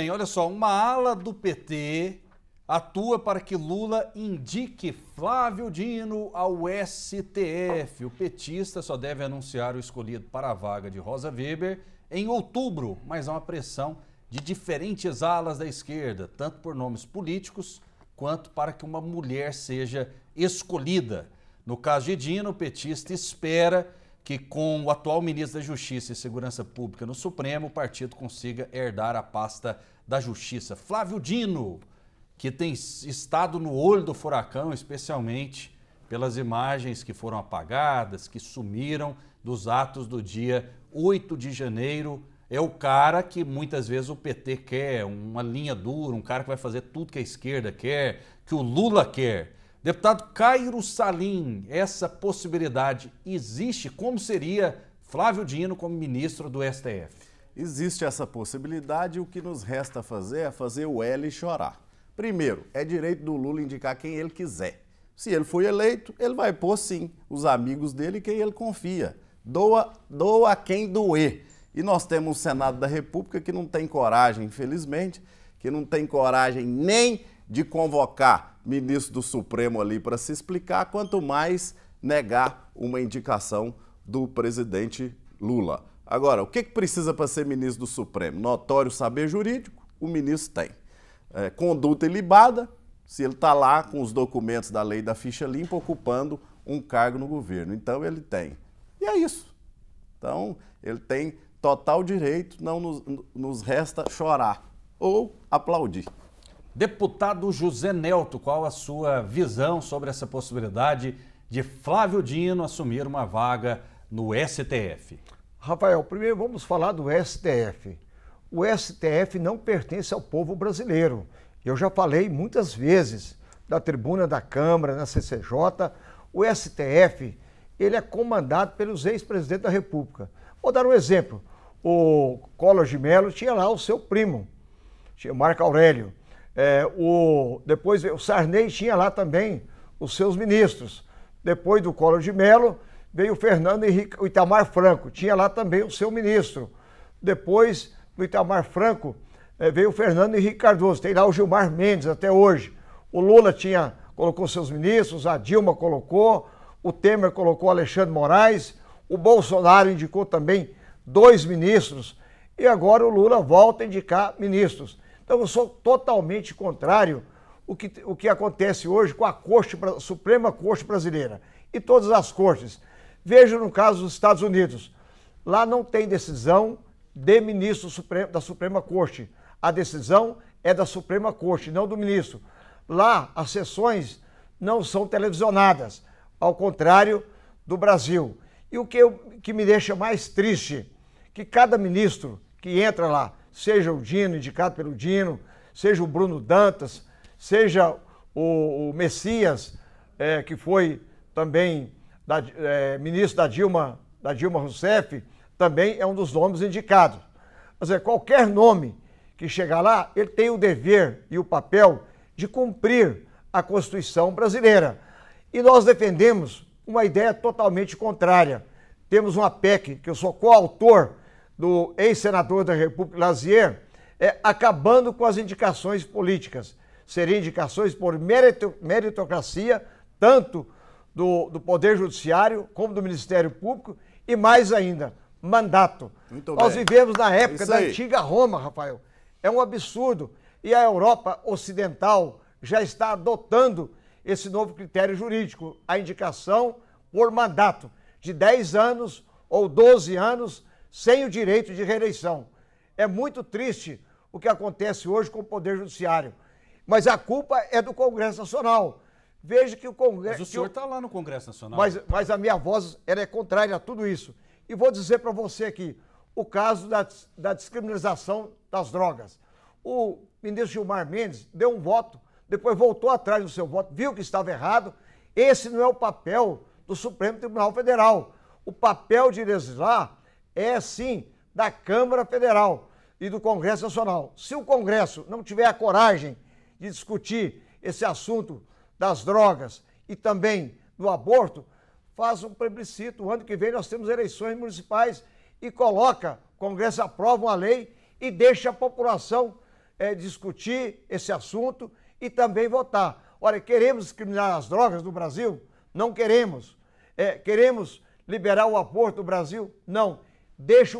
Bem, olha só, uma ala do PT atua para que Lula indique Flávio Dino ao STF. O petista só deve anunciar o escolhido para a vaga de Rosa Weber em outubro, mas há uma pressão de diferentes alas da esquerda, tanto por nomes políticos quanto para que uma mulher seja escolhida. No caso de Dino, o petista espera que com o atual ministro da Justiça e Segurança Pública no Supremo, o partido consiga herdar a pasta da Justiça. Flávio Dino, que tem estado no olho do furacão, especialmente pelas imagens que foram apagadas, que sumiram dos atos do dia 8 de janeiro, é o cara que muitas vezes o PT quer, uma linha dura, um cara que vai fazer tudo que a esquerda quer, que o Lula quer. Deputado Cairo Salim, essa possibilidade existe? Como seria Flávio Dino como ministro do STF? Existe essa possibilidade e o que nos resta fazer é fazer o L chorar. Primeiro, é direito do Lula indicar quem ele quiser. Se ele foi eleito, ele vai pôr sim os amigos dele quem ele confia. Doa, doa quem doer. E nós temos o Senado da República que não tem coragem, infelizmente, que não tem coragem nem de convocar ministro do Supremo ali para se explicar, quanto mais negar uma indicação do presidente Lula. Agora, o que, que precisa para ser ministro do Supremo? Notório saber jurídico, o ministro tem. É, conduta ilibada, se ele está lá com os documentos da lei da ficha limpa, ocupando um cargo no governo. Então, ele tem. E é isso. Então, ele tem total direito, não nos, nos resta chorar ou aplaudir. Deputado José Nelto, qual a sua visão sobre essa possibilidade de Flávio Dino assumir uma vaga no STF? Rafael, primeiro vamos falar do STF. O STF não pertence ao povo brasileiro. Eu já falei muitas vezes da tribuna da Câmara, na CCJ, o STF ele é comandado pelos ex-presidentes da República. Vou dar um exemplo. O Collor de Mello tinha lá o seu primo, tinha Marco Aurélio. É, o, depois o Sarney tinha lá também os seus ministros. Depois do Collor de Mello, veio o Fernando Henrique o Itamar Franco, tinha lá também o seu ministro. Depois do Itamar Franco, é, veio o Fernando Henrique Cardoso, tem lá o Gilmar Mendes até hoje. O Lula tinha colocou seus ministros, a Dilma colocou, o Temer colocou Alexandre Moraes, o Bolsonaro indicou também dois ministros e agora o Lula volta a indicar ministros. Então eu sou totalmente contrário o que, o que acontece hoje com a corte, Suprema Corte Brasileira e todas as cortes. Veja no caso dos Estados Unidos. Lá não tem decisão de ministro da Suprema Corte. A decisão é da Suprema Corte, não do ministro. Lá as sessões não são televisionadas, ao contrário do Brasil. E o que, eu, que me deixa mais triste, que cada ministro que entra lá seja o Dino, indicado pelo Dino, seja o Bruno Dantas, seja o, o Messias, é, que foi também da, é, ministro da Dilma, da Dilma Rousseff, também é um dos nomes indicados. Quer dizer, qualquer nome que chegar lá, ele tem o dever e o papel de cumprir a Constituição brasileira. E nós defendemos uma ideia totalmente contrária. Temos uma PEC, que eu sou coautor, do ex-senador da República, Lazier, é, acabando com as indicações políticas. Seriam indicações por meritocracia, tanto do, do Poder Judiciário como do Ministério Público, e mais ainda, mandato. Muito Nós bem. vivemos na época Isso da aí. antiga Roma, Rafael. É um absurdo. E a Europa Ocidental já está adotando esse novo critério jurídico, a indicação por mandato de 10 anos ou 12 anos sem o direito de reeleição. É muito triste o que acontece hoje com o Poder Judiciário. Mas a culpa é do Congresso Nacional. Veja que o Congresso. Mas o senhor está lá no Congresso Nacional. Mas, mas a minha voz ela é contrária a tudo isso. E vou dizer para você aqui o caso da, da descriminalização das drogas. O ministro Gilmar Mendes deu um voto, depois voltou atrás do seu voto, viu que estava errado. Esse não é o papel do Supremo Tribunal Federal. O papel de legislar é sim da Câmara Federal e do Congresso Nacional. Se o Congresso não tiver a coragem de discutir esse assunto das drogas e também do aborto, faz um plebiscito. O ano que vem nós temos eleições municipais e coloca, o Congresso aprova uma lei e deixa a população é, discutir esse assunto e também votar. Olha, queremos discriminar as drogas no Brasil? Não queremos. É, queremos liberar o aborto no Brasil? Não. Beijo.